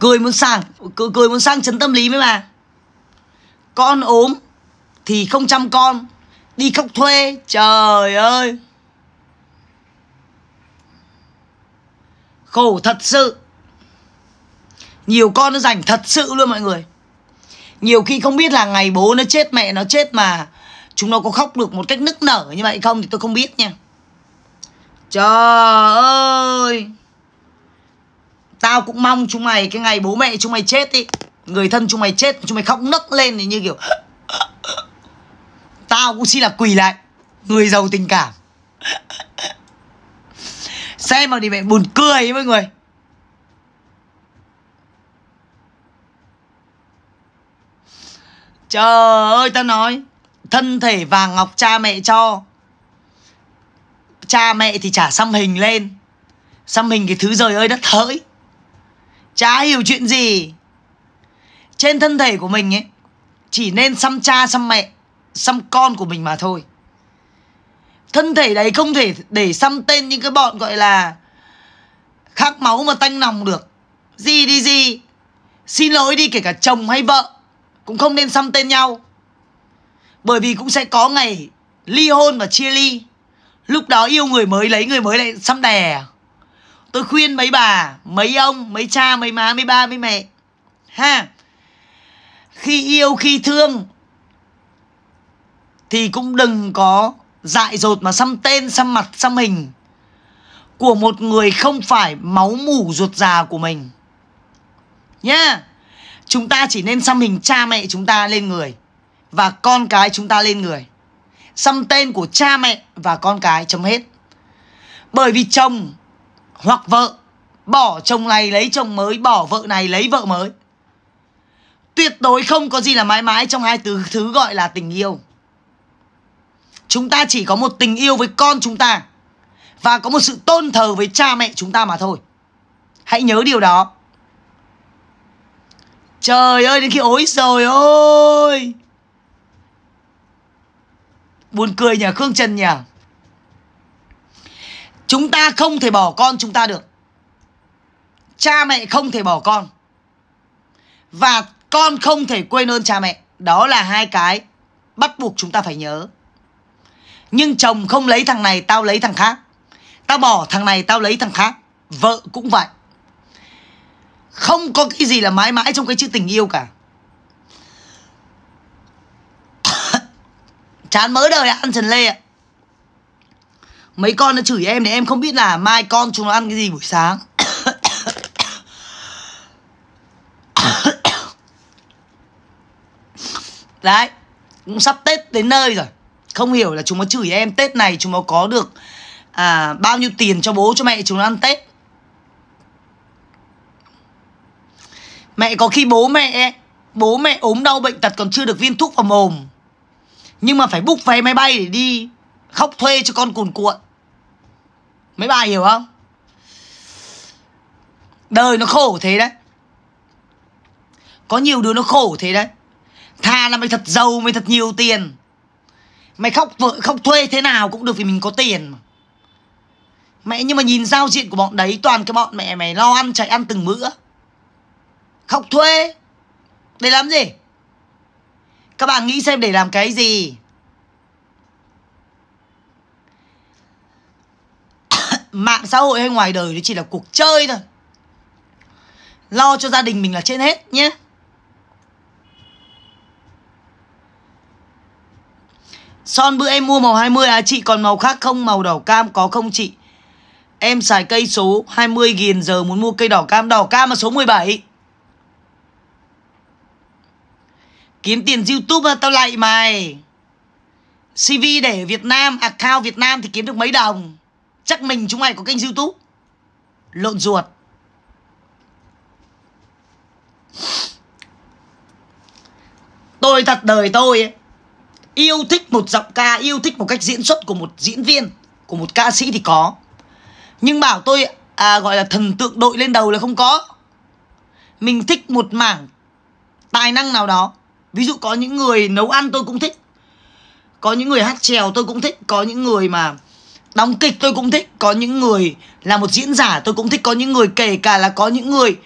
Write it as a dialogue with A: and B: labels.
A: cười muốn sang cười, cười muốn sang chấn tâm lý mới mà con ốm thì không chăm con đi khóc thuê trời ơi khổ thật sự nhiều con nó rảnh thật sự luôn mọi người nhiều khi không biết là ngày bố nó chết mẹ nó chết mà chúng nó có khóc được một cách nức nở như vậy không thì tôi không biết nha trời ơi Tao cũng mong chúng mày cái ngày bố mẹ chúng mày chết ý Người thân chúng mày chết Chúng mày khóc nấc lên thì như kiểu Tao cũng xin là quỳ lại Người giàu tình cảm Xem mà thì mẹ buồn cười ấy mọi người Trời ơi ta nói Thân thể vàng ngọc cha mẹ cho Cha mẹ thì trả xăm hình lên Xăm hình cái thứ rời ơi đất hỡi Chả hiểu chuyện gì Trên thân thể của mình ấy Chỉ nên xăm cha xăm mẹ Xăm con của mình mà thôi Thân thể đấy không thể để xăm tên những cái bọn gọi là khác máu mà tanh nòng được Gì đi gì Xin lỗi đi kể cả chồng hay vợ Cũng không nên xăm tên nhau Bởi vì cũng sẽ có ngày Ly hôn và chia ly Lúc đó yêu người mới lấy người mới lại xăm đè tôi khuyên mấy bà mấy ông mấy cha mấy má mấy ba mấy mẹ ha khi yêu khi thương thì cũng đừng có dại dột mà xăm tên xăm mặt xăm hình của một người không phải máu mủ ruột già của mình nhá chúng ta chỉ nên xăm hình cha mẹ chúng ta lên người và con cái chúng ta lên người xăm tên của cha mẹ và con cái chấm hết bởi vì chồng hoặc vợ Bỏ chồng này lấy chồng mới Bỏ vợ này lấy vợ mới Tuyệt đối không có gì là mãi mãi Trong hai từ thứ gọi là tình yêu Chúng ta chỉ có một tình yêu với con chúng ta Và có một sự tôn thờ với cha mẹ chúng ta mà thôi Hãy nhớ điều đó Trời ơi đến khi ối rồi ôi Buồn cười nhà Khương Trần nhỉ Chúng ta không thể bỏ con chúng ta được Cha mẹ không thể bỏ con Và con không thể quên ơn cha mẹ Đó là hai cái Bắt buộc chúng ta phải nhớ Nhưng chồng không lấy thằng này Tao lấy thằng khác Tao bỏ thằng này tao lấy thằng khác Vợ cũng vậy Không có cái gì là mãi mãi trong cái chữ tình yêu cả Chán mới đời ăn trần lê ạ à. Mấy con nó chửi em thì em không biết là mai con chúng nó ăn cái gì buổi sáng Đấy Cũng sắp Tết đến nơi rồi Không hiểu là chúng nó chửi em Tết này chúng nó có được à, Bao nhiêu tiền cho bố cho mẹ chúng nó ăn Tết Mẹ có khi bố mẹ Bố mẹ ốm đau bệnh tật còn chưa được viên thuốc vào mồm Nhưng mà phải book vé máy bay để đi Khóc thuê cho con cuồn cuộn Mấy bà hiểu không Đời nó khổ thế đấy Có nhiều đứa nó khổ thế đấy Thà là mày thật giàu Mày thật nhiều tiền Mày khóc vợ khóc thuê thế nào cũng được Vì mình có tiền Mẹ nhưng mà nhìn giao diện của bọn đấy Toàn cái bọn mẹ mày lo ăn chạy ăn từng bữa Khóc thuê Để làm gì Các bạn nghĩ xem để làm cái gì mạng xã hội hay ngoài đời nó chỉ là cuộc chơi thôi lo cho gia đình mình là trên hết nhé Son bữa em mua màu 20 à chị còn màu khác không màu đỏ cam có không chị Em xài cây số 20 nghìn giờ muốn mua cây đỏ cam Đỏ cam là số 17 Kiếm tiền Youtube à tao lại mày CV để Việt Nam, account Việt Nam thì kiếm được mấy đồng chắc mình chúng mày có kênh youtube lộn ruột tôi thật đời tôi ấy, yêu thích một giọng ca yêu thích một cách diễn xuất của một diễn viên của một ca sĩ thì có nhưng bảo tôi à, gọi là thần tượng đội lên đầu là không có mình thích một mảng tài năng nào đó ví dụ có những người nấu ăn tôi cũng thích có những người hát trèo tôi cũng thích có những người mà đóng kịch tôi cũng thích có những người là một diễn giả tôi cũng thích có những người kể cả là có những người